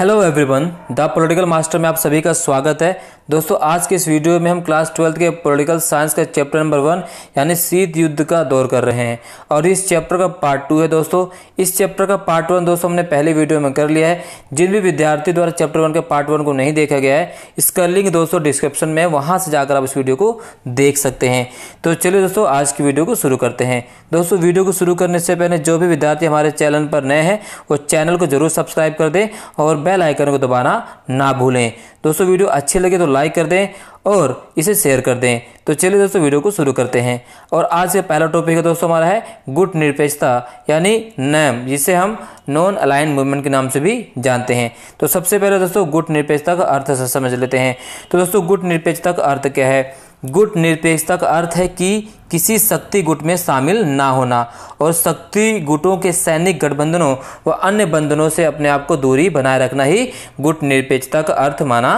hello everyone the political master में आप सभी का स्वागत है दोस्तों आज के इस वीडियो में हम क्लास ट्वेल्थ के पॉलिटिकल साइंस का चैप्टर नंबर वन यानी शीत युद्ध का दौर कर रहे हैं और इस चैप्टर का पार्ट टू है दोस्तों इस चैप्टर का पार्ट वन दोस्तों हमने पहले वीडियो में कर लिया है जिन भी विद्यार्थी द्वारा चैप्टर वन के पार्ट वन को नहीं देखा गया है इसका लिंक दोस्तों डिस्क्रिप्शन में वहाँ से जाकर आप इस वीडियो को देख सकते हैं तो चलिए दोस्तों आज की वीडियो को शुरू करते हैं दोस्तों वीडियो को शुरू करने से पहले जो भी विद्यार्थी हमारे चैनल पर नए हैं वो चैनल को जरूर सब्सक्राइब कर दें और बेल आइकन को दबाना ना भूलें दोस्तों वीडियो अच्छी लगे तो लाइक कर दें और इसे शेयर कर दें तो चलिए दोस्तों वीडियो को शुरू करते हैं और आज से पहला टॉपिक है दोस्तों हमारा है गुट निरपेक्षता यानी नैम जिसे हम नॉन अलाइन मूवमेंट के नाम से भी जानते हैं तो सबसे पहले दोस्तों गुट निरपेक्षता का अर्थ समझ लेते हैं तो दोस्तों गुट निरपेक्षता का अर्थ क्या है गुट निरपेक्षता का अर्थ है कि किसी शक्ति गुट में शामिल ना होना और शक्ति गुटों के सैनिक गठबंधनों व अन्य बंधनों से अपने आप को दूरी बनाए रखना ही गुट निरपेक्षता का अर्थ माना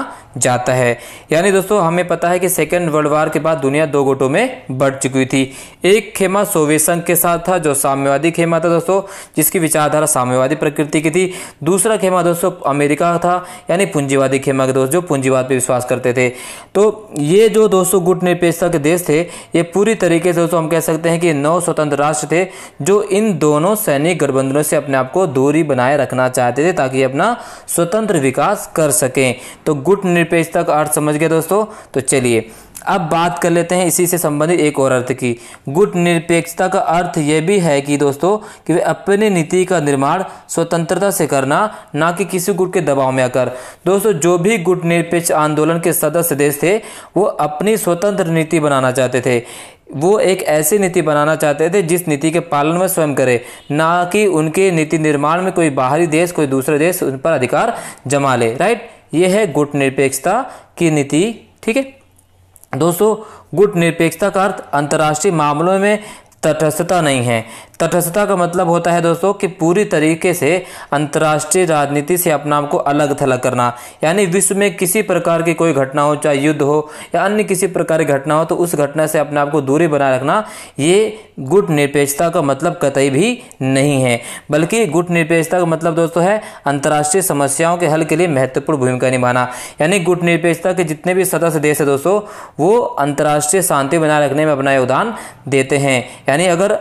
जाता है यानी दोस्तों हमें पता है कि सेकेंड वर्ल्ड वार के बाद दुनिया दो गुटों में बढ़ चुकी थी एक खेमा सोवियत संघ के साथ था जो साम्यवादी खेमा था दोस्तों जिसकी विचारधारा साम्यवादी प्रकृति की थी दूसरा खेमा दोस्तों अमेरिका था यानी पूंजीवादी खेमा के दोस्त जो पूंजीवाद पर विश्वास करते थे तो ये जो दोस्तों गुट निरपेक्षता के देश थे ये पूरी तरीके तरीके से दोस्तों हम कह सकते हैं कि नौ स्वतंत्र राष्ट्र थे जो इन दोनों सैनिक गठबंधनों से अपने आप को दूरी बनाए रखना चाहते थे ताकि अपना स्वतंत्र विकास कर सकें तो गुट निरपेक्षता का अर्थ समझ गए दोस्तों तो चलिए अब बात कर लेते हैं इसी से संबंधित एक और अर्थ की गुट निरपेक्षता का अर्थ यह भी है कि दोस्तों कि वे अपनी नीति का निर्माण स्वतंत्रता से करना ना कि किसी गुट के दबाव में आकर दोस्तों जो भी गुट निरपेक्ष आंदोलन के सदस्य देश थे वो अपनी स्वतंत्र नीति बनाना चाहते थे वो एक ऐसी नीति बनाना चाहते थे जिस नीति के पालन में स्वयं करे ना कि उनके नीति निर्माण में कोई बाहरी देश कोई दूसरा देश उन पर अधिकार जमा ले राइट ये है गुट निरपेक्षता की नीति ठीक है दोस्तों गुट निरपेक्षता का अर्थ अंतर्राष्ट्रीय मामलों में तटस्थता नहीं है तटस्थता का मतलब होता है दोस्तों कि पूरी तरीके से अंतर्राष्ट्रीय राजनीति से अपना आप को अलग थलग करना यानी विश्व में किसी प्रकार की कोई घटना हो चाहे युद्ध हो या अन्य किसी प्रकार की घटना हो तो उस घटना से अपने आप को दूरी बनाए रखना ये गुट निरपेक्षता का मतलब कतई भी नहीं है बल्कि गुट निरपेक्षता का मतलब दोस्तों है अंतर्राष्ट्रीय समस्याओं के हल के लिए महत्वपूर्ण भूमिका निभाना यानी गुट निरपेक्षता के जितने भी सदस्य देश है दोस्तों वो अंतर्राष्ट्रीय शांति बनाए रखने में अपना योगदान देते हैं यानी अगर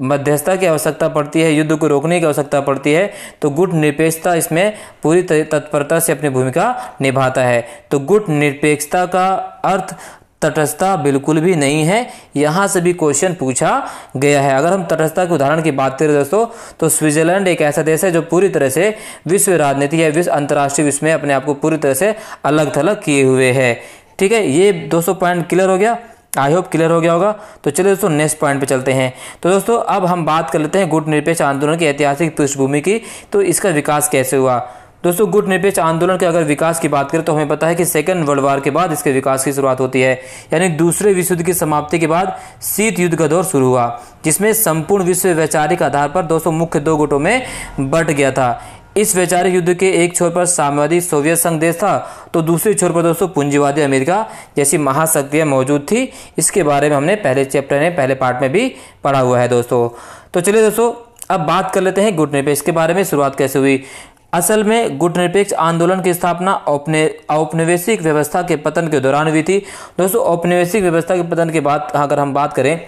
मध्यस्थता की आवश्यकता पड़ती है युद्ध को रोकने की आवश्यकता पड़ती है तो गुट निरपेक्षता इसमें पूरी तत्परता से अपनी भूमिका निभाता है तो गुट निरपेक्षता का अर्थ तटस्थता बिल्कुल भी नहीं है यहाँ से भी क्वेश्चन पूछा गया है अगर हम तटस्थता के उदाहरण की बात करें दोस्तों तो स्विट्जरलैंड एक ऐसा देश है जो पूरी तरह से विश्व राजनीति या विश्व अंतर्राष्ट्रीय विश्व में अपने आप को पूरी तरह से अलग थलग किए हुए है ठीक है ये दो पॉइंट क्लियर हो गया आई होप क्लियर हो गया होगा तो चलिए दोस्तों नेक्स्ट पॉइंट पे चलते हैं तो दोस्तों अब हम बात कर लेते हैं गुट निरपेक्ष आंदोलन की ऐतिहासिक पृष्ठभूमि की तो इसका विकास कैसे हुआ दोस्तों गुट निरपेक्ष आंदोलन के अगर विकास की बात करें तो हमें पता है कि सेकेंड वर्ल्ड वार के बाद इसके विकास की शुरुआत होती है यानी दूसरे विश्व युद्ध की समाप्ति के बाद शीत युद्ध का दौर शुरू हुआ जिसमें संपूर्ण विश्व वैचारिक आधार पर दोस्तों मुख्य दो गुटों में बट गया था इस वैचारिक युद्ध के एक छोर पर साम्यवादी सोवियत संघ देश था तो दूसरे छोर पर दोस्तों पूंजीवादी अमेरिका जैसी महाशक्तियां मौजूद थी इसके बारे में हमने पहले चैप्टर में पहले पार्ट में भी पढ़ा हुआ है दोस्तों तो चलिए दोस्तों अब बात कर लेते हैं गुट निरपेक्ष के बारे में शुरुआत कैसे हुई असल में गुटनिरपेक्ष आंदोलन की स्थापना औपनिवेशिक व्यवस्था के पतन के दौरान हुई थी दोस्तों औपनिवेशिक व्यवस्था के पतन के बाद अगर हम बात करें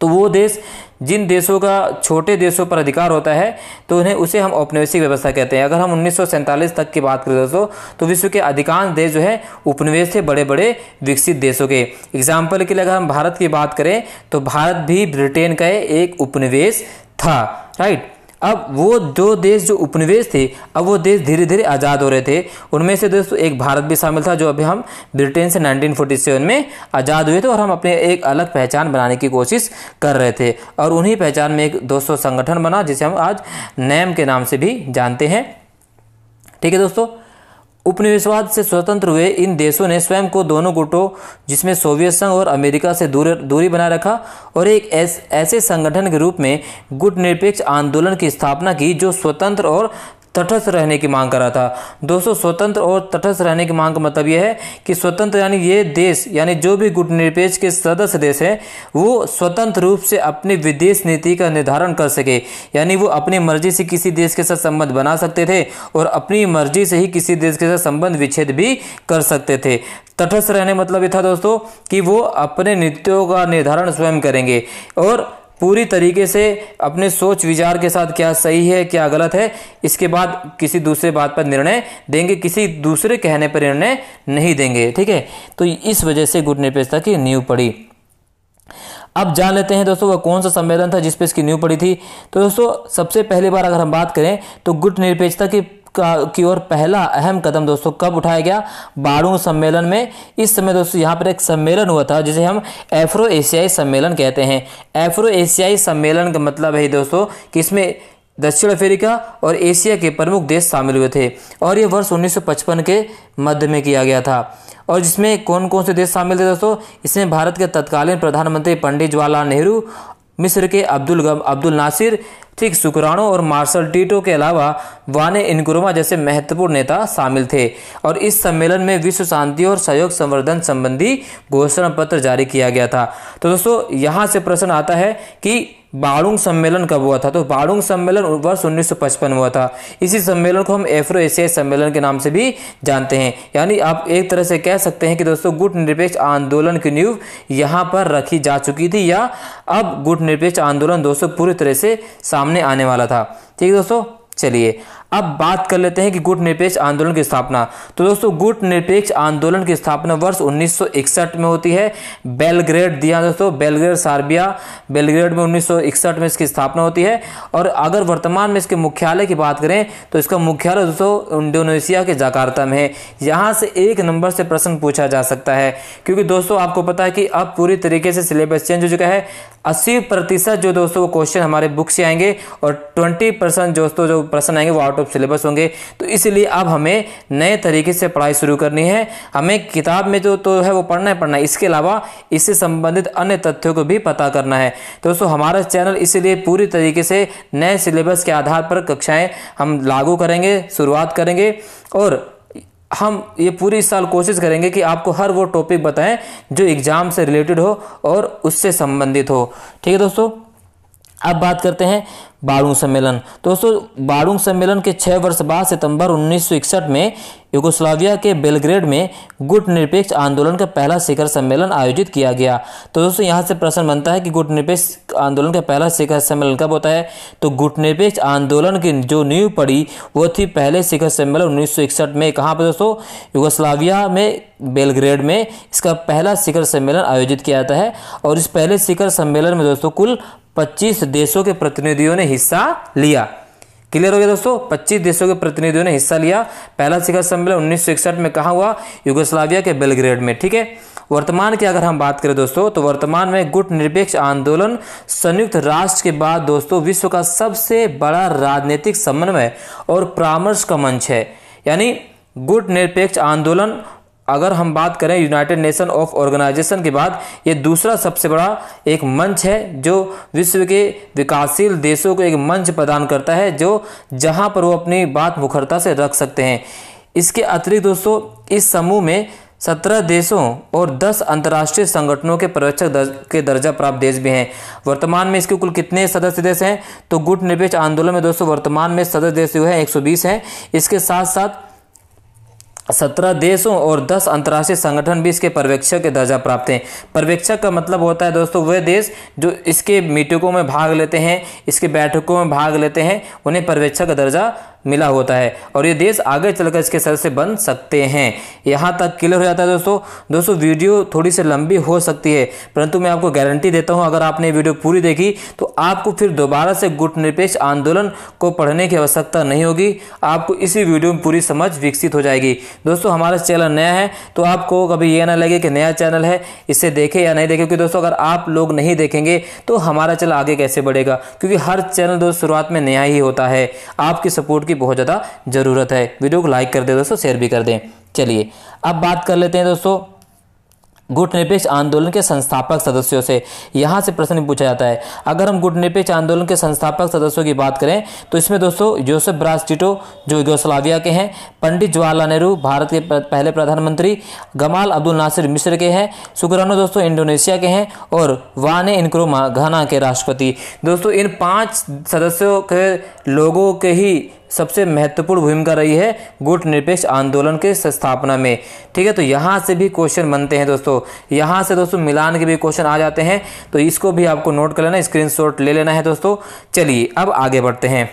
तो वो देश जिन देशों का छोटे देशों पर अधिकार होता है तो उन्हें उसे हम औपनिवेशिक व्यवस्था कहते हैं अगर हम उन्नीस तक की बात करें दोस्तों तो विश्व के अधिकांश देश जो है उपनिवेश थे बड़े बड़े विकसित देशों के एग्जाम्पल के लिए अगर हम भारत की बात करें तो भारत भी ब्रिटेन का एक उपनिवेश था राइट अब वो दो देश जो उपनिवेश थे अब वो देश धीरे धीरे आज़ाद हो रहे थे उनमें से दोस्तों एक भारत भी शामिल था जो अभी हम ब्रिटेन से 1947 में आज़ाद हुए थे और हम अपने एक अलग पहचान बनाने की कोशिश कर रहे थे और उन्हीं पहचान में एक दोस्तों संगठन बना जिसे हम आज नैम के नाम से भी जानते हैं ठीक है दोस्तों उपनिवेशवाद से स्वतंत्र हुए इन देशों ने स्वयं को दोनों गुटों जिसमें सोवियत संघ और अमेरिका से दूर दूरी बनाए रखा और एक ऐस, ऐसे संगठन के रूप में गुट निरपेक्ष आंदोलन की स्थापना की जो स्वतंत्र और तटस्थ रहने की मांग करा था दोस्तों स्वतंत्र और तटस्थ रहने की मांग का मतलब यह है कि स्वतंत्र यानी ये देश यानी जो भी गुटनिरपेक्ष के सदस्य देश हैं वो स्वतंत्र रूप से अपनी विदेश नीति का निर्धारण कर सके यानी वो अपनी मर्जी से किसी देश के साथ संबंध बना सकते थे और अपनी मर्जी से ही किसी देश के साथ संबंध विच्छेद भी कर सकते थे तटस्थ रहने मतलब ये था दोस्तों कि वो अपने नीतियों का निर्धारण स्वयं करेंगे और पूरी तरीके से अपने सोच विचार के साथ क्या सही है क्या गलत है इसके बाद किसी दूसरे बात पर निर्णय देंगे किसी दूसरे कहने पर निर्णय नहीं देंगे ठीक है तो इस वजह से गुट निरपेक्षता की नींव पड़ी अब जान लेते हैं दोस्तों वह कौन सा सम्मेलन था जिस पे इसकी न्यू पड़ी थी तो दोस्तों सबसे पहली बार अगर हम बात करें तो गुट निरपेक्षता की की ओर पहला अहम कदम दोस्तों कब उठाया गया बारूंग सम्मेलन में इस समय दोस्तों यहाँ पर एक सम्मेलन हुआ था जिसे हम एफ्रो एशियाई सम्मेलन कहते हैं एफ्रो एशियाई सम्मेलन का मतलब है दोस्तों कि इसमें दक्षिण अफ्रीका और एशिया के प्रमुख देश शामिल हुए थे और ये वर्ष 1955 के मध्य में किया गया था और जिसमें कौन कौन से देश शामिल थे दोस्तों इसमें भारत के तत्कालीन प्रधानमंत्री पंडित जवाहरलाल नेहरू मिस्र के अब्दुल अब्दुल नासिर ठीक शुक्राणु और मार्शल टीटो के अलावा वाने इनकुरुमा जैसे महत्वपूर्ण नेता शामिल थे और इस सम्मेलन में विश्व शांति और सहयोग संवर्धन संबंधी घोषणा पत्र जारी किया गया था तो दोस्तों यहाँ से प्रश्न आता है कि बाड़ूंग सम्मेलन कब हुआ था तो बाड़ूंग सम्मेलन वर्ष 1955 में हुआ था इसी सम्मेलन को हम एफ्रो एशियाई सम्मेलन के नाम से भी जानते हैं यानी आप एक तरह से कह सकते हैं कि दोस्तों गुट निरपेक्ष आंदोलन की नींव यहाँ पर रखी जा चुकी थी या अब गुट निरपेक्ष आंदोलन दोस्तों पूरी तरह से सामने आने वाला था ठीक है दोस्तों चलिए अब बात कर लेते हैं कि गुट निरपेक्ष आंदोलन की स्थापना तो दोस्तों गुट निरपेक्ष आंदोलन की स्थापना वर्ष 1961 में होती है बेलग्रेड दिया दोस्तों बेलग्रेड सार्बिया बेलग्रेड में 1961 में इसकी स्थापना होती है और अगर वर्तमान में इसके मुख्यालय की बात करें तो इसका मुख्यालय दोस्तों इंडोनेशिया के जाकार्ता में है यहाँ से एक नंबर से प्रश्न पूछा जा सकता है क्योंकि दोस्तों आपको पता है कि अब पूरी तरीके से सिलेबस चेंज हो चुका है अस्सी प्रतिशत जो दोस्तों वो क्वेश्चन हमारे बुक से आएंगे और ट्वेंटी परसेंट दोस्तों जो प्रश्न आएंगे वो आउट ऑफ सिलेबस होंगे तो इसलिए अब हमें नए तरीके से पढ़ाई शुरू करनी है हमें किताब में जो तो है वो पढ़ना है पढ़ना है इसके अलावा इससे संबंधित अन्य तथ्यों को भी पता करना है दोस्तों हमारा चैनल इसीलिए पूरी तरीके से नए सिलेबस के आधार पर कक्षाएँ हम लागू करेंगे शुरुआत करेंगे और हम ये पूरी साल कोशिश करेंगे कि आपको हर वो टॉपिक बताएं जो एग्ज़ाम से रिलेटेड हो और उससे संबंधित हो ठीक है दोस्तों अब बात करते हैं बाड़ूंग सम्मेलन तो दोस्तों बाड़ूंग सम्मेलन के छः वर्ष बाद सितंबर 1961 में युगोस्लाविया के बेलग्रेड में गुट निरपेक्ष आंदोलन का पहला शिखर सम्मेलन आयोजित किया गया तो दोस्तों यहाँ से प्रश्न बनता है कि गुट निरपेक्ष आंदोलन का पहला शिखर सम्मेलन कब होता है तो गुट निरपेक्ष आंदोलन की जो नींव पड़ी वो थी पहले शिखर सम्मेलन उन्नीस में कहाँ पर दोस्तों युगोस्लाविया में बेलग्रेड में इसका पहला शिखर सम्मेलन आयोजित किया जाता है और इस पहले शिखर सम्मेलन में दोस्तों कुल 25 देशों के प्रतिनिधियों ने हिस्सा लिया क्लियर हो गया दोस्तों 25 देशों के प्रतिनिधियों ने हिस्सा लिया पहला शिखर सम्मेलन उन्नीस में कहा हुआ युगोस्लाविया के बेलग्रेड में ठीक है वर्तमान की अगर हम बात करें दोस्तों तो वर्तमान में गुट निरपेक्ष आंदोलन संयुक्त राष्ट्र के बाद दोस्तों विश्व का सबसे बड़ा राजनीतिक समन्वय और परामर्श का मंच है यानी गुट निरपेक्ष आंदोलन अगर हम बात करें यूनाइटेड नेशन ऑफ ऑर्गेनाइजेशन के बाद ये दूसरा सबसे बड़ा एक मंच है जो विश्व के विकासशील देशों को एक मंच प्रदान करता है जो जहां पर वो अपनी बात मुखरता से रख सकते हैं इसके अतिरिक्त दोस्तों इस समूह में सत्रह देशों और दस अंतर्राष्ट्रीय संगठनों के पर्यवेक्षक दर्ज, के दर्जा प्राप्त देश भी हैं वर्तमान में इसके कुल कितने सदस्य देश हैं तो गुट निरपेक्ष आंदोलन में दोस्तों वर्तमान में सदस्य देश जो है एक हैं इसके साथ साथ सत्रह देशों और दस अंतर्राष्ट्रीय संगठन भी इसके पर्यवेक्षक के दर्जा प्राप्त हैं पर्यवेक्षक का मतलब होता है दोस्तों वह देश जो इसके मीटिंगों में भाग लेते हैं इसके बैठकों में भाग लेते हैं उन्हें पर्यवेक्षक का दर्जा मिला होता है और ये देश आगे चलकर इसके सर से बन सकते हैं यहाँ तक क्लियर हो जाता है दोस्तों दोस्तों वीडियो थोड़ी सी लंबी हो सकती है परंतु मैं आपको गारंटी देता हूँ अगर आपने वीडियो पूरी देखी तो आपको फिर दोबारा से गुट निरपेक्ष आंदोलन को पढ़ने की आवश्यकता नहीं होगी आपको इसी वीडियो में पूरी समझ विकसित हो जाएगी दोस्तों हमारा चैनल नया है तो आपको कभी यह ना लगे कि नया चैनल है इसे देखें या नहीं देखें क्योंकि दोस्तों अगर आप लोग नहीं देखेंगे तो हमारा चैनल आगे कैसे बढ़ेगा क्योंकि हर चैनल दोस्त शुरुआत में नया ही होता है आपकी सपोर्ट की की बहुत ज़्यादा ज़रूरत है वीडियो को लाइक कर दें दोस्तों शेयर भी कर दें चलिए अब बात कर लेते हैं दोस्तों गुटनिरपेक्ष आंदोलन के संस्थापक सदस्यों से यहाँ से प्रश्न पूछा जाता है अगर हम गुटनिरपेक्ष आंदोलन के संस्थापक सदस्यों की बात करें तो इसमें दोस्तों जोसेफ ब्रास टिटो जो यूगोस्लाविया के हैं पंडित जवाहरलाल नेहरू भारत के पहले प्रधानमंत्री गमाल अब्दुल नासिर मिश्र के हैं सुगरानो दोस्तों इंडोनेशिया के हैं और वाने इनक्रो घाना के राष्ट्रपति दोस्तों इन पाँच सदस्यों के लोगों के ही सबसे महत्वपूर्ण भूमिका रही है गुट निरपेक्ष आंदोलन के स्थापना में ठीक है तो यहाँ से भी क्वेश्चन बनते हैं दोस्तों यहाँ से दोस्तों मिलान के भी क्वेश्चन आ जाते हैं तो इसको भी आपको नोट कर लेना स्क्रीनशॉट ले लेना है दोस्तों चलिए अब आगे बढ़ते हैं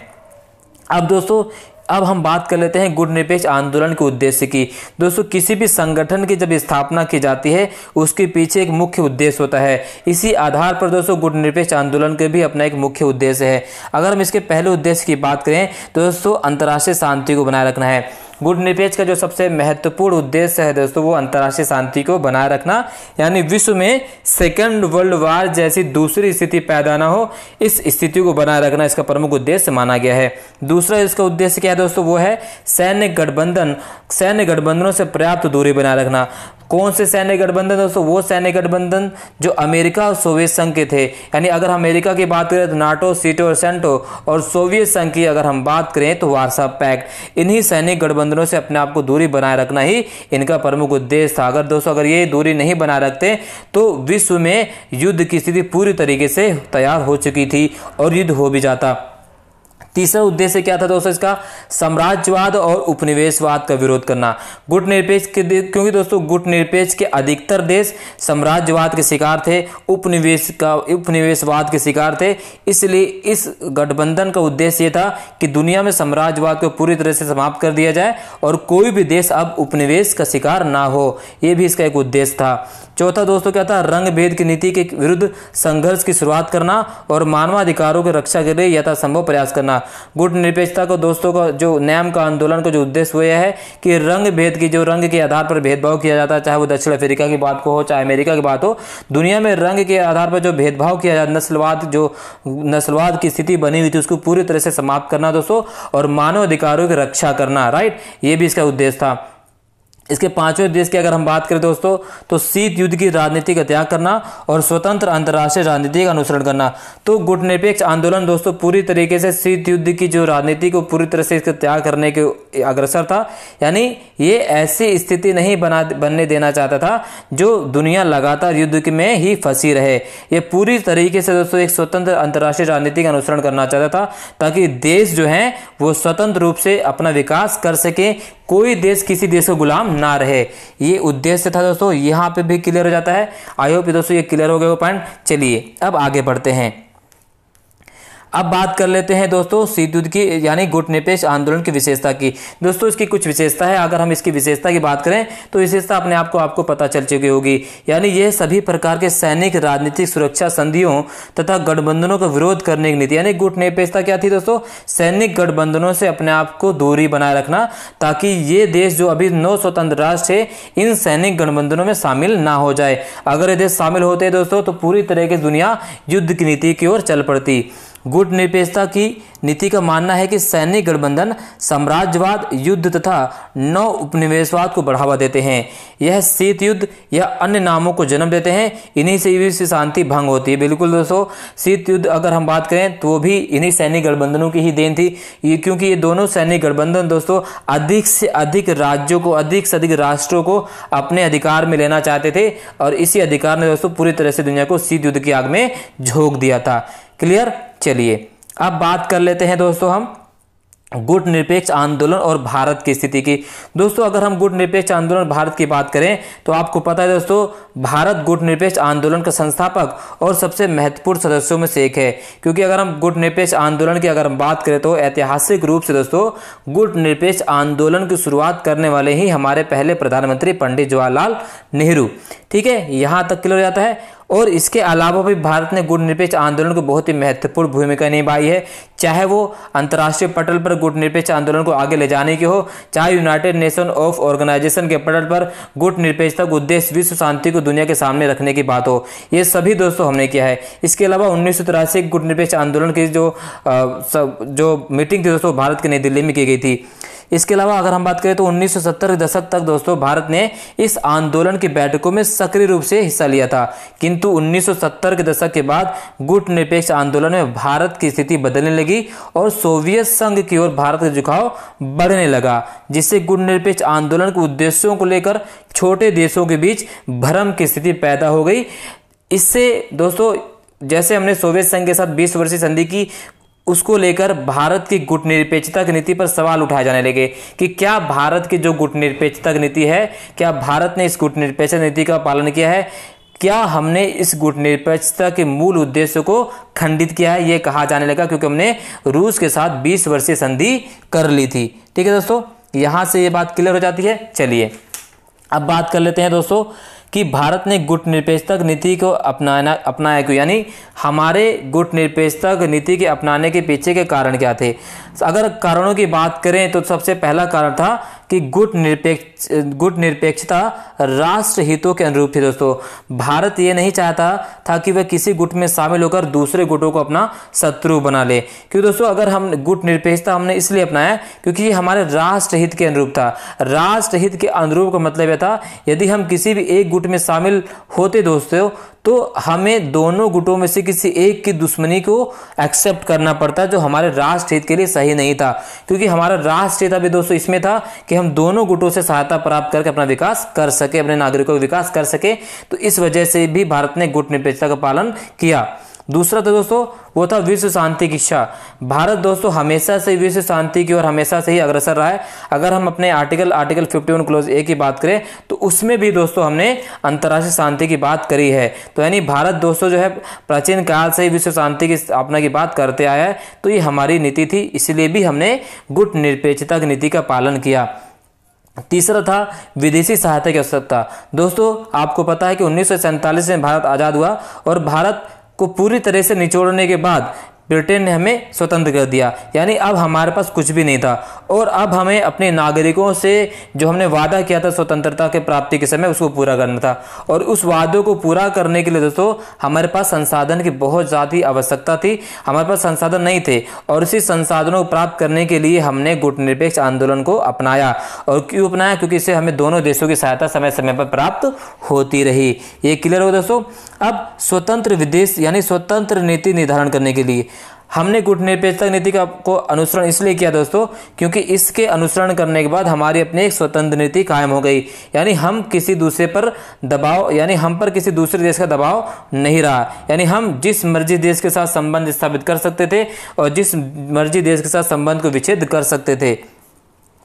अब दोस्तों अब हम बात कर लेते हैं गुट निरपेक्ष आंदोलन के उद्देश्य की दोस्तों किसी भी संगठन की जब स्थापना की जाती है उसके पीछे एक मुख्य उद्देश्य होता है इसी आधार पर दोस्तों गुट निरपेक्ष आंदोलन के भी अपना एक मुख्य उद्देश्य है अगर हम इसके पहले उद्देश्य की बात करें तो दोस्तों अंतर्राष्ट्रीय शांति को बनाए रखना है गुट निरपेक्ष का जो सबसे महत्वपूर्ण उद्देश्य है दोस्तों वो अंतर्राष्ट्रीय शांति को बनाए रखना यानी विश्व में सेकेंड वर्ल्ड वार जैसी दूसरी स्थिति पैदा ना हो इस स्थिति को बनाए रखना इसका प्रमुख उद्देश्य माना गया है दूसरा इसका उद्देश्य क्या है दोस्तों वो है सैन्य गठबंधन सैन्य गठबंधनों से पर्याप्त दूरी बनाए रखना कौन से सैन्य गठबंधन दोस्तों वो सैन्य गठबंधन जो अमेरिका और सोवियत संघ के थे यानी अगर अमेरिका की बात करें तो नाटो सीटो और सेंटो और सोवियत संघ की अगर हम बात करें तो वार्सा पैक्ट इन्हीं सैनिक गठबंधनों से अपने आप को दूरी बनाए रखना ही इनका प्रमुख उद्देश्य था अगर दोस्तों अगर ये दूरी नहीं बना रखते तो विश्व में युद्ध की स्थिति पूरी तरीके से तैयार हो चुकी थी और युद्ध हो भी जाता तीसरा उद्देश्य क्या था दोस्तों इसका साम्राज्यवाद और उपनिवेशवाद का विरोध करना गुट निरपेक्ष के क्योंकि दोस्तों गुट निरपेक्ष के अधिकतर देश साम्राज्यवाद के शिकार थे उपनिवेश का उपनिवेशवाद के शिकार थे इसलिए इस गठबंधन का उद्देश्य ये था कि दुनिया में साम्राज्यवाद को पूरी तरह से समाप्त कर दिया जाए और कोई भी देश अब उपनिवेश का शिकार ना हो ये भी इसका एक उद्देश्य था चौथा दोस्तों क्या था रंग भेद की नीति के विरुद्ध संघर्ष की शुरुआत करना और मानवाधिकारों की रक्षा के लिए यथासंभव प्रयास करना गुट निरपेक्षता को दोस्तों का जो न्याम का आंदोलन का जो उद्देश्य हुआ है कि रंग भेद की जो रंग के आधार पर भेदभाव किया जाता है चाहे वो दक्षिण अफ्रीका की बात को हो चाहे अमेरिका की बात हो दुनिया में रंग के आधार पर जो भेदभाव किया जाता नस्लवाद जो नस्लवाद की स्थिति बनी हुई थी उसको पूरी तरह से समाप्त करना दोस्तों और मानव अधिकारों की रक्षा करना राइट ये भी इसका उद्देश्य था इसके पांचवें देश की अगर हम बात करें दोस्तों तो शीत युद्ध की राजनीति का त्याग करना और स्वतंत्र अंतर्राष्ट्रीय राजनीति का अनुसरण करना तो गुटनिरपेक्ष आंदोलन दोस्तों पूरी तरीके से शीत युद्ध की जो राजनीति को पूरी तरह से इसका त्याग करने के अग्रसर था यानी ये ऐसी स्थिति नहीं बना बनने देना चाहता था जो दुनिया लगातार युद्ध में ही फंसी रहे ये पूरी तरीके से दोस्तों एक स्वतंत्र अंतर्राष्ट्रीय राजनीति का अनुसरण करना चाहता था ताकि देश जो है वो स्वतंत्र रूप से अपना विकास कर सकें कोई देश किसी देश का गुलाम ना रहे ये उद्देश्य था दोस्तों यहाँ पे भी क्लियर हो जाता है आई होप दोस्तों ये क्लियर हो गया वो पॉइंट चलिए अब आगे बढ़ते हैं अब बात कर लेते हैं दोस्तों युद्ध की यानी गुट निपेश आंदोलन की विशेषता की दोस्तों इसकी कुछ विशेषता है अगर हम इसकी विशेषता की बात करें तो विशेषता अपने आप को आपको पता चल चुकी होगी यानी यह सभी प्रकार के सैनिक राजनीतिक सुरक्षा संधियों तथा गठबंधनों का विरोध करने की नीति यानी गुट निपेशता क्या थी दोस्तों सैनिक गठबंधनों से अपने आप को दूरी बनाए रखना ताकि ये देश जो अभी नौ स्वतंत्र राष्ट्र है इन सैनिक गठबंधनों में शामिल ना हो जाए अगर ये देश शामिल होते दोस्तों तो पूरी तरह की दुनिया युद्ध की नीति की ओर चल पड़ती गुट निरपेक्षता की नीति का मानना है कि सैनिक गठबंधन साम्राज्यवाद युद्ध तथा नव उपनिवेशवाद को बढ़ावा देते हैं यह शीत युद्ध या अन्य नामों को जन्म देते हैं इन्हीं से भी शांति भंग होती है बिल्कुल दोस्तों शीत युद्ध अगर हम बात करें तो वो भी इन्हीं सैनिक गठबंधनों की ही देन थी ये क्योंकि ये दोनों सैनिक गठबंधन दोस्तों अधिक से अधिक राज्यों को अधिक से अधिक राष्ट्रों को अपने अधिकार में लेना चाहते थे और इसी अधिकार ने दोस्तों पूरी तरह से दुनिया को शीत युद्ध की आग में झोंक दिया था क्लियर चलिए अब बात कर लेते हैं दोस्तों हम गुट निरपेक्ष आंदोलन और भारत की स्थिति की दोस्तों अगर हम गुट निरपेक्ष आंदोलन भारत की बात करें तो आपको पता है दोस्तों भारत गुट निरपेक्ष आंदोलन का संस्थापक और सबसे महत्वपूर्ण सदस्यों में से एक है क्योंकि अगर हम गुट निरपेक्ष आंदोलन की अगर हम बात करें तो ऐतिहासिक रूप से दोस्तों गुट निरपेक्ष आंदोलन की शुरुआत करने वाले ही हमारे पहले प्रधानमंत्री पंडित जवाहरलाल नेहरू ठीक है यहाँ तक क्लियर हो जाता है और इसके अलावा भी भारत ने गुट आंदोलन को बहुत ही महत्वपूर्ण भूमिका निभाई है चाहे वो अंतर्राष्ट्रीय पटल पर गुट निरपेक्ष आंदोलन को आगे ले जाने की हो चाहे यूनाइटेड नेशन ऑफ ऑर्गेनाइजेशन के पटल पर गुट निरपेक्षता का उद्देश्य विश्व शांति को दुनिया के सामने रखने की बात हो ये सभी दोस्तों हमने किया है इसके अलावा उन्नीस सौ गुट निरपेक्ष आंदोलन की जो आ, सब, जो मीटिंग थी दोस्तों भारत की नई दिल्ली में की गई थी इसके अलावा अगर हम बात करें तो 1970 के दशक तक दोस्तों भारत ने इस आंदोलन की बैठकों में सक्रिय रूप से हिस्सा लिया था किंतु 1970 के दशक के बाद गुट निरपेक्ष आंदोलन में भारत की स्थिति बदलने लगी और सोवियत संघ की ओर भारत का झुकाव बढ़ने लगा जिससे गुट निरपेक्ष आंदोलन के उद्देश्यों को लेकर छोटे देशों के बीच भ्रम की स्थिति पैदा हो गई इससे दोस्तों जैसे हमने सोवियत संघ के साथ 20 वर्षीय संधि की उसको लेकर भारत की गुटनिरपेक्षता की नीति पर सवाल उठाए जाने लगे कि क्या भारत की जो गुट निरपेक्षता नीति है क्या भारत ने इस गुट नीति का पालन किया है क्या हमने इस गुटनिरपेक्षता के मूल उद्देश्य को खंडित किया है यह कहा जाने लगा क्योंकि हमने रूस के साथ 20 वर्षीय संधि कर ली थी ठीक है दोस्तों यहां से ये बात क्लियर हो जाती है चलिए अब बात कर लेते हैं दोस्तों कि भारत ने गुट निरपेक्षता नीति को अपनाना अपनाया क्यों यानी हमारे गुट निरपेक्षता नीति के अपनाने के पीछे के कारण क्या थे अगर कारणों की बात करें तो सबसे पहला कारण था कि गुट निरपेक्ष गुट निरपेक्षता राष्ट्र हितों के अनुरूप थी दोस्तों भारत ये नहीं चाहता था कि वह किसी गुट में शामिल होकर दूसरे गुटों को अपना शत्रु बना ले क्योंकि दोस्तों अगर हम गुट निरपेक्षता हमने इसलिए अपनाया क्योंकि ये हमारे राष्ट्र हित के अनुरूप था राष्ट्र हित के अनुरूप का मतलब यह था यदि हम किसी भी एक गुट में शामिल होते दोस्तों तो हमें दोनों गुटों में से किसी एक की दुश्मनी को एक्सेप्ट करना पड़ता है जो हमारे राष्ट्र हित के लिए सही नहीं था क्योंकि हमारा राष्ट्र हित अभी दोस्तों इसमें था कि हम दोनों गुटों से सहायता प्राप्त करके अपना विकास कर सके अपने नागरिकों का विकास कर सके तो इस वजह से भी भारत ने गुट निरपेक्षता का पालन किया दूसरा था तो दोस्तों वो था विश्व शांति की इच्छा भारत दोस्तों हमेशा से विश्व शांति की ओर हमेशा से ही अग्रसर रहा है अगर हम अपने आर्टिकल आर्टिकल 51 क्लोज ए की बात करें तो उसमें भी दोस्तों हमने अंतर्राष्ट्रीय शांति की बात करी है तो यानी भारत दोस्तों जो है प्राचीन काल से ही विश्व शांति की स्थापना की बात करते आया है तो ये हमारी नीति थी इसलिए भी हमने गुट निरपेक्षता की नीति का पालन किया तीसरा था विदेशी सहायता की आवश्यकता दोस्तों आपको पता है कि उन्नीस में भारत आज़ाद हुआ और भारत को पूरी तरह से निचोड़ने के बाद ब्रिटेन ने हमें स्वतंत्र कर दिया यानी अब हमारे पास कुछ भी नहीं था और अब हमें अपने नागरिकों से जो हमने वादा किया था स्वतंत्रता के प्राप्ति के समय उसको पूरा करना था और उस वादों को पूरा करने के लिए दोस्तों हमारे पास संसाधन की बहुत ज़्यादा आवश्यकता थी हमारे पास संसाधन नहीं थे और इसी संसाधनों को प्राप्त करने के लिए हमने गुटनिरपेक्ष आंदोलन को अपनाया और क्यों अपनाया क्योंकि इससे हमें दोनों देशों की सहायता समय समय पर प्राप्त होती रही ये क्लियर हो दोस्तों अब स्वतंत्र विदेश यानी स्वतंत्र नीति निर्धारण करने के लिए हमने कूटनिरपेक्षता नीति का को अनुसरण इसलिए किया दोस्तों क्योंकि इसके अनुसरण करने के बाद हमारी अपनी एक स्वतंत्र नीति कायम हो गई यानी हम किसी दूसरे पर दबाव यानी हम पर किसी दूसरे देश का दबाव नहीं रहा यानी हम जिस मर्जी देश के साथ संबंध स्थापित कर सकते थे और जिस मर्जी देश के साथ संबंध को विच्छेद कर सकते थे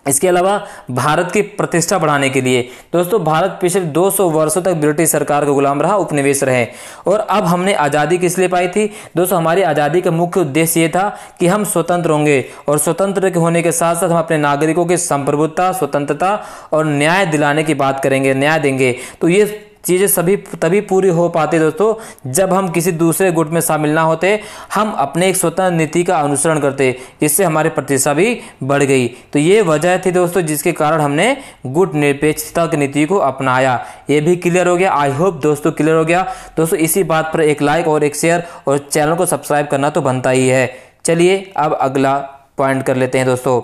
इसके अलावा भारत की प्रतिष्ठा बढ़ाने के लिए दोस्तों भारत पिछले 200 वर्षों तक ब्रिटिश सरकार का गुलाम रहा उपनिवेश रहे और अब हमने आज़ादी किस लिए पाई थी दोस्तों हमारी आज़ादी का मुख्य उद्देश्य ये था कि हम स्वतंत्र होंगे और स्वतंत्र होने के साथ साथ हम अपने नागरिकों की संप्रभुता स्वतंत्रता और न्याय दिलाने की बात करेंगे न्याय देंगे तो ये चीज़ें सभी तभी पूरी हो पाती दोस्तों जब हम किसी दूसरे गुट में शामिल ना होते हम अपने एक स्वतंत्र नीति का अनुसरण करते इससे हमारी प्रतिष्ठा भी बढ़ गई तो ये वजह थी दोस्तों जिसके कारण हमने गुट निरपेक्षता की नीति को अपनाया ये भी क्लियर हो गया आई होप दोस्तों क्लियर हो गया दोस्तों इसी बात पर एक लाइक और एक शेयर और चैनल को सब्सक्राइब करना तो बनता ही है चलिए अब अगला पॉइंट कर लेते हैं दोस्तों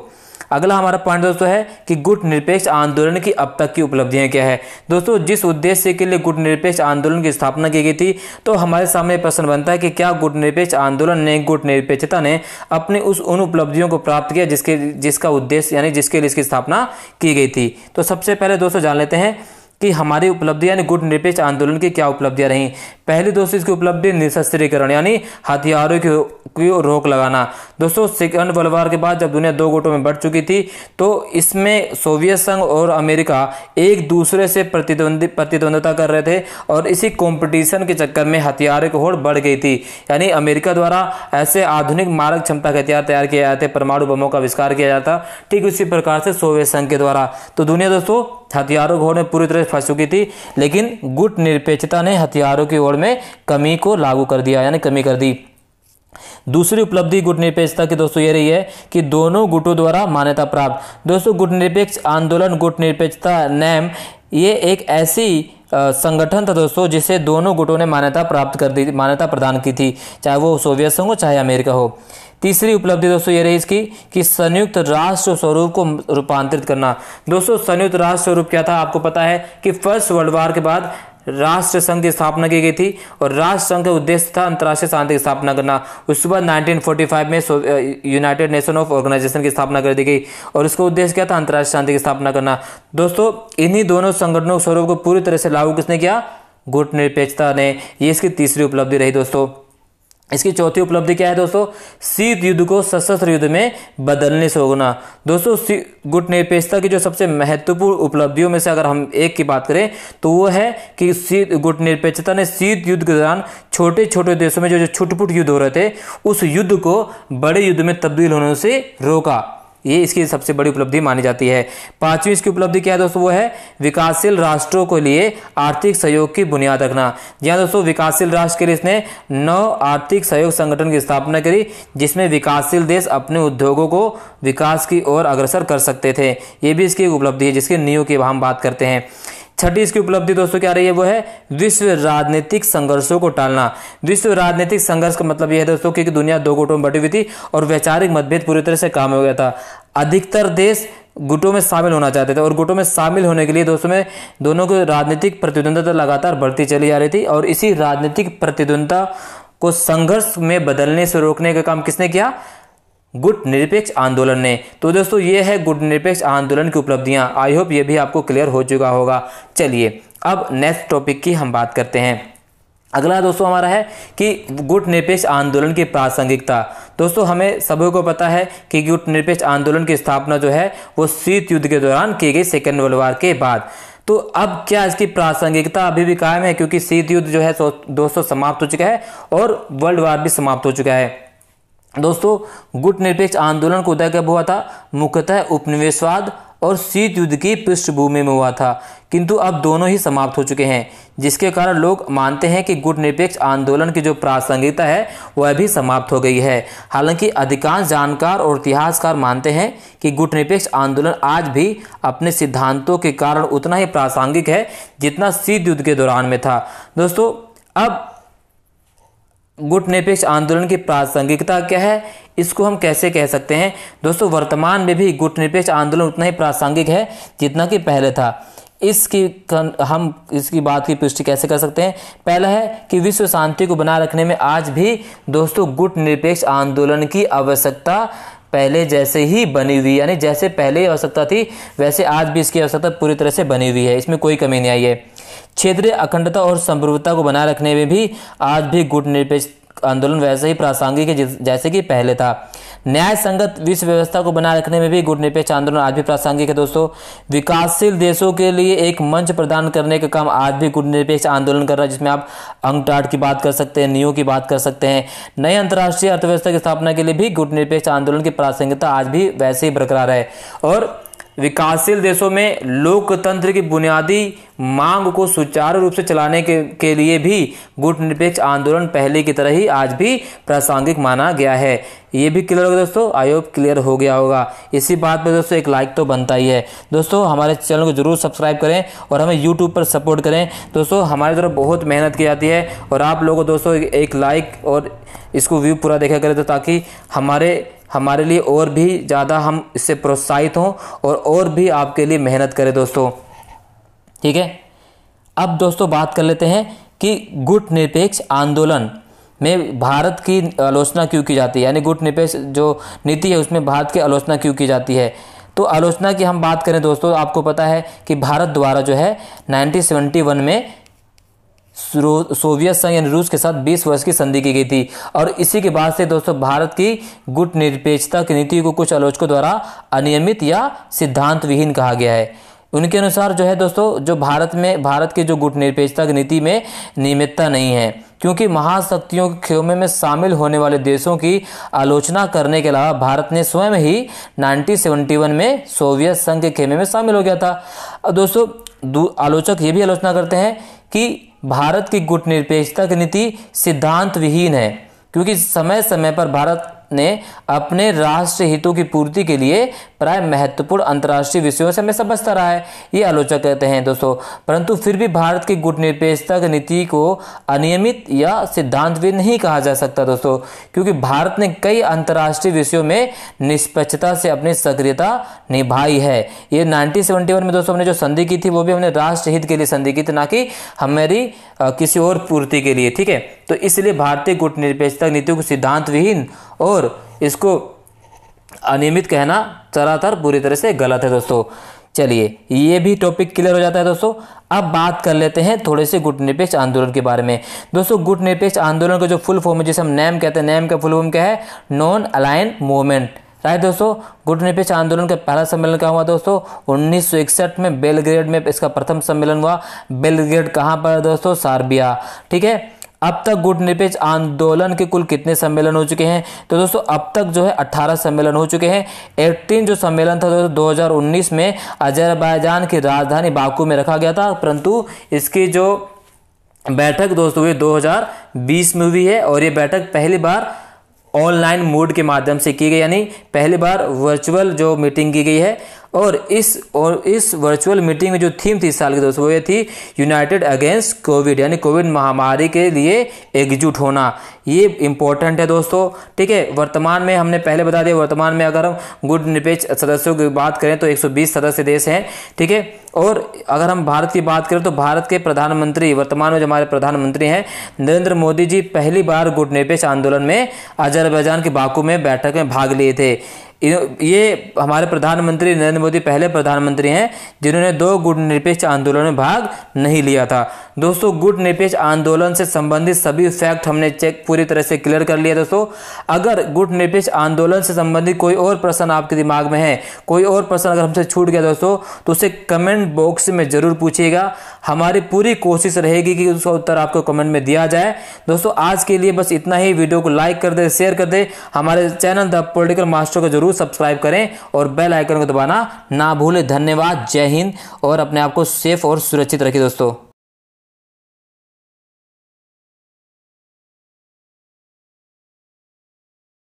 अगला हमारा पॉइंट दोस्तों है कि गुट निरपेक्ष आंदोलन की अब तक की उपलब्धियां क्या है दोस्तों जिस उद्देश्य के लिए गुट निरपेक्ष आंदोलन की स्थापना की गई थी तो हमारे सामने प्रश्न बनता है कि क्या गुट निरपेक्ष आंदोलन ने गुट निरपेक्षता ने अपने उस उन उपलब्धियों को प्राप्त किया जिसके जिसका उद्देश्य यानी जिसके लिए इसकी स्थापना की गई थी तो सबसे पहले दोस्तों जान लेते हैं कि हमारी उपलब्धि यानी गुट निरपेक्ष आंदोलन की क्या उपलब्धियां रहीं पहली दोस्तों इसकी उपलब्धि निशस्त्रीकरण यानी हथियारों की की रोक लगाना दोस्तों सेकंड वर्ल्ड वार के बाद जब दुनिया दो गुटों में बढ़ चुकी थी तो इसमें सोवियत संघ और अमेरिका एक दूसरे से प्रतिद्वंदी प्रतिद्वंदता कर रहे थे और इसी कंपटीशन के चक्कर में हथियारों की होड़ बढ़ गई थी यानी अमेरिका द्वारा ऐसे आधुनिक मारक क्षमता के हथियार तैयार किए जाते परमाणु बमों का आविष्कार किया जाता ठीक उसी प्रकार से सोवियत संघ के द्वारा तो दुनिया दोस्तों हथियारों की होड़ में पूरी तरह फंस चुकी थी लेकिन गुट निरपेक्षता ने हथियारों की ओर में कमी को लागू कर दिया यानी कमी कर दी दूसरी उपलब्धि गुटनिरपेक्षता की दोस्तों ये रही है कि दोनों गुटों द्वारा मान्यता प्राप्त दोस्तों गुटनिरपेक्ष आंदोलन गुटनिरपेक्षता नैम ये एक ऐसी संगठन था दोस्तों जिसे दोनों गुटों ने मान्यता प्राप्त कर दी मान्यता प्रदान की थी चाहे वो सोवियत संघ हो चाहे अमेरिका हो तीसरी उपलब्धि दोस्तों ये रही इसकी कि संयुक्त राष्ट्र स्वरूप को रूपांतरित करना दोस्तों संयुक्त राष्ट्र स्वरूप क्या था आपको पता है कि फर्स्ट वर्ल्ड वार के बाद राष्ट्र संघ की स्थापना की गई थी और राष्ट्र संघ का उद्देश्य था अंतर्राष्ट्रीय शांति की स्थापना करना उसके बाद फाइव में यूनाइटेड नेशन ऑफ ऑर्गेनाइजेशन की स्थापना कर दी गई और उसका उद्देश्य क्या था अंतर्राष्ट्रीय शांति की स्थापना करना दोस्तों इन्हीं दोनों संगठनों स्वरूप को पूरी तरह से लागू किसने किया गुट निरपेक्षता ने ये इसकी तीसरी उपलब्धि रही दोस्तों इसकी चौथी उपलब्धि क्या है दोस्तों शीत युद्ध को सशस्त्र युद्ध में बदलने से होगा दोस्तों गुट निरपेक्षता की जो सबसे महत्वपूर्ण उपलब्धियों में से अगर हम एक की बात करें तो वो है कि शीत गुट निरपेक्षता ने शीत युद्ध के दौरान छोटे छोटे देशों में जो जो छुटपुट युद्ध हो रहे थे उस युद्ध को बड़े युद्ध में तब्दील होने से रोका ये इसकी सबसे बड़ी उपलब्धि मानी जाती है पांचवी इसकी उपलब्धि क्या है दोस्तों वो है विकासशील राष्ट्रों के लिए आर्थिक सहयोग की बुनियाद रखना जी हाँ दोस्तों विकासशील राष्ट्र के लिए इसने नौ आर्थिक सहयोग संगठन की स्थापना करी जिसमें विकासशील देश अपने उद्योगों को विकास की ओर अग्रसर कर सकते थे ये भी इसकी उपलब्धि है जिसकी नियो की हम बात करते हैं छठी इसकी उपलब्धि दोस्तों क्या रही है वो है विश्व राजनीतिक संघर्षों को टालना विश्व राजनीतिक संघर्ष का मतलब यह है दोस्तों क्योंकि दुनिया दो गुटों में बटी हुई थी और वैचारिक मतभेद पूरी तरह से काम हो गया था अधिकतर देश गुटों में शामिल होना चाहते थे और गुटों में शामिल होने के लिए दोस्तों में दोनों की राजनीतिक प्रतिद्वंदता लगातार बढ़ती चली जा रही थी और इसी राजनीतिक प्रतिद्वंदता को संघर्ष में बदलने से रोकने का काम किसने किया गुट निरपेक्ष आंदोलन ने तो दोस्तों ये है गुट निरपेक्ष आंदोलन की उपलब्धियाँ आई होप ये भी आपको क्लियर हो चुका होगा चलिए अब नेक्स्ट टॉपिक की हम बात करते हैं अगला दोस्तों हमारा है कि गुट निरपेक्ष आंदोलन की प्रासंगिकता दोस्तों हमें सभी को पता है कि गुट निरपेक्ष आंदोलन की स्थापना जो है वो शीत युद्ध के दौरान की गई सेकेंड वर्ल्ड वार के बाद तो अब क्या इसकी प्रासंगिकता अभी भी कायम है क्योंकि शीत युद्ध जो है दोस्तों समाप्त हो चुका है और वर्ल्ड वार भी समाप्त हो चुका है दोस्तों गुट निरपेक्ष आंदोलन को उदय कब हुआ था मुख्यतः उपनिवेशवाद और शीत युद्ध की पृष्ठभूमि में हुआ था किंतु अब दोनों ही समाप्त हो चुके हैं जिसके कारण लोग मानते हैं कि गुट निरपेक्ष आंदोलन की जो प्रासंगिकता है वह भी समाप्त हो गई है हालांकि अधिकांश जानकार और इतिहासकार मानते हैं कि गुट निरपेक्ष आंदोलन आज भी अपने सिद्धांतों के कारण उतना ही प्रासंगिक है जितना शीत युद्ध के दौरान में था दोस्तों अब गुट निरपेक्ष आंदोलन की प्रासंगिकता क्या है इसको हम कैसे कह सकते हैं दोस्तों वर्तमान में भी गुट निरपेक्ष आंदोलन उतना ही प्रासंगिक है जितना कि पहले था इसकी हम इसकी बात की पुष्टि कैसे कर सकते हैं पहला है कि विश्व शांति को बनाए रखने में आज भी दोस्तों गुट निरपेक्ष आंदोलन की आवश्यकता पहले जैसे ही बनी हुई यानी जैसे पहले आवश्यकता थी वैसे आज भी इसकी आवश्यकता पूरी तरह से बनी हुई है इसमें कोई कमी नहीं आई है क्षेत्रीय अखंडता और संप्रभुता को बनाए रखने में भी आज भी गुट निरपेक्ष आंदोलन वैसे ही प्रासंगिक है जैसे कि पहले था न्याय संगत विश्व व्यवस्था को बनाए रखने में भी गुट निरपेक्ष आंदोलन आज भी प्रासंगिक है दोस्तों विकासशील देशों के लिए एक मंच प्रदान करने का काम आज भी गुट निरपेक्ष आंदोलन कर रहा है जिसमें आप अंगटाट की बात कर सकते हैं नियो की बात कर सकते हैं नए अंतर्राष्ट्रीय अर्थव्यवस्था की स्थापना के लिए भी गुट निरपेक्ष आंदोलन की प्रासंगिकता आज भी वैसे ही बरकरार है और विकासशील देशों में लोकतंत्र की बुनियादी मांग को सुचारू रूप से चलाने के, के लिए भी गुट निरपेक्ष आंदोलन पहले की तरह ही आज भी प्रासंगिक माना गया है ये भी क्लियर होगा दोस्तों आई होप क्लियर हो गया होगा इसी बात पर दोस्तों एक लाइक तो बनता ही है दोस्तों हमारे चैनल को जरूर सब्सक्राइब करें और हमें यूट्यूब पर सपोर्ट करें दोस्तों हमारी तरफ बहुत मेहनत की जाती है और आप लोगों को दोस्तों एक लाइक और इसको व्यू पूरा देखा करें तो ताकि हमारे हमारे लिए और भी ज़्यादा हम इससे प्रोत्साहित हों और और भी आपके लिए मेहनत करें दोस्तों ठीक है अब दोस्तों बात कर लेते हैं कि गुट निरपेक्ष आंदोलन में भारत की आलोचना क्यों की जाती है यानी गुट निरपेक्ष जो नीति है उसमें भारत की आलोचना क्यों की जाती है तो आलोचना की हम बात करें दोस्तों आपको पता है कि भारत द्वारा जो है 1971 में सोवियत संघ यानी रूस के साथ 20 वर्ष की संधि की गई थी और इसी के बाद से दोस्तों भारत की गुट निरपेक्षता की नीति को कुछ आलोचकों द्वारा अनियमित या सिद्धांत विहीन कहा गया है उनके अनुसार जो है दोस्तों जो भारत में भारत की जो गुट निरपेक्षता की नीति में नियमितता नहीं है क्योंकि महाशक्तियों के खेमे में शामिल होने वाले देशों की आलोचना करने के अलावा भारत ने स्वयं ही 1971 में सोवियत संघ के खेमे में शामिल हो गया था अब दोस्तों आलोचक ये भी आलोचना करते हैं कि भारत की गुटनिरपेक्षता की नीति सिद्धांत विहीन है क्योंकि समय समय पर भारत ने अपने राष्ट्र हितों की पूर्ति के लिए प्राय महत्वपूर्ण अंतर्राष्ट्रीय विषयों से हमें समझता रहा है ये आलोचक कहते हैं दोस्तों परंतु फिर भी भारत की गुटनिरपेक्षता की नीति को अनियमित या सिद्धांत भी नहीं कहा जा सकता दोस्तों क्योंकि भारत ने कई अंतर्राष्ट्रीय विषयों में निष्पक्षता से अपनी सक्रियता निभाई है ये नाइनटीन में दोस्तों हमने जो संधि की थी वो भी हमने राष्ट्रहित के लिए संधि की थी तो ना कि हमारी किसी और पूर्ति के लिए ठीक है तो इसलिए भारतीय गुट निरपेक्षता नीतियों को सिद्धांत विहीन और इसको अनियमित कहना चरातर बुरी तरह से गलत है दोस्तों चलिए ये भी टॉपिक क्लियर हो जाता है दोस्तों अब बात कर लेते हैं थोड़े से गुट निरपेक्ष आंदोलन के बारे में दोस्तों गुट निरपेक्ष आंदोलन का जो फुल फॉर्म है जिसे हम नैम कहते हैं नैम का फुल फॉर्म क्या है नॉन अलाइन मूवमेंट राइट दोस्तों गुटनिरपेक्ष आंदोलन का पहला सम्मेलन कहाँ हुआ दोस्तों उन्नीस में बेलग्रेड में इसका प्रथम सम्मेलन हुआ बेलग्रेड कहाँ पर दोस्तों सार्बिया ठीक है अब तक गुट निरपेक्ष आंदोलन के कुल कितने सम्मेलन हो चुके हैं तो दोस्तों अब तक जो है 18 सम्मेलन हो चुके हैं एटीन जो सम्मेलन था दोस्तों 2019 में अजरबैजान की राजधानी बाकू में रखा गया था परंतु इसकी जो बैठक दोस्तों ये 2020 में हुई है और ये बैठक पहली बार ऑनलाइन मोड के माध्यम से की गई यानी पहली बार वर्चुअल जो मीटिंग की गई है और इस और इस वर्चुअल मीटिंग में जो थीम थी इस साल की दोस्तों वो ये थी यूनाइटेड अगेंस्ट कोविड यानी कोविड महामारी के लिए एकजुट होना ये इम्पोर्टेंट है दोस्तों ठीक है वर्तमान में हमने पहले बता दिया वर्तमान में अगर हम गुट निरपेक्ष सदस्यों की बात करें तो 120 सदस्य देश हैं ठीक है और अगर हम भारत की बात करें तो भारत के प्रधानमंत्री वर्तमान में जो हमारे प्रधानमंत्री हैं नरेंद्र मोदी जी पहली बार गुटनिरपेक्ष आंदोलन में अजरबैजान के बाकू में बैठक में भाग लिए थे ये हमारे प्रधानमंत्री नरेंद्र मोदी पहले प्रधानमंत्री हैं जिन्होंने दो गुट निरपेक्ष आंदोलन में भाग नहीं लिया था दोस्तों गुट निरपेक्ष आंदोलन से संबंधित सभी फैक्ट हमने चेक पूरी तरह से क्लियर कर लिया दोस्तों अगर गुट निरपेक्ष आंदोलन से संबंधित कोई और प्रश्न आपके दिमाग में है कोई और प्रश्न अगर हमसे छूट गया दोस्तों तो उसे कमेंट बॉक्स में ज़रूर पूछिएगा हमारी पूरी कोशिश रहेगी कि उसका उत्तर आपको कमेंट में दिया जाए दोस्तों आज के लिए बस इतना ही वीडियो को लाइक कर दे शेयर कर दे हमारे चैनल द पोलिटिकल मास्टर को जरूर जरूर सब्सक्राइब करें और बेल आइकन को दबाना ना भूलें धन्यवाद जय हिंद और अपने आप को सेफ और सुरक्षित रखें दोस्तों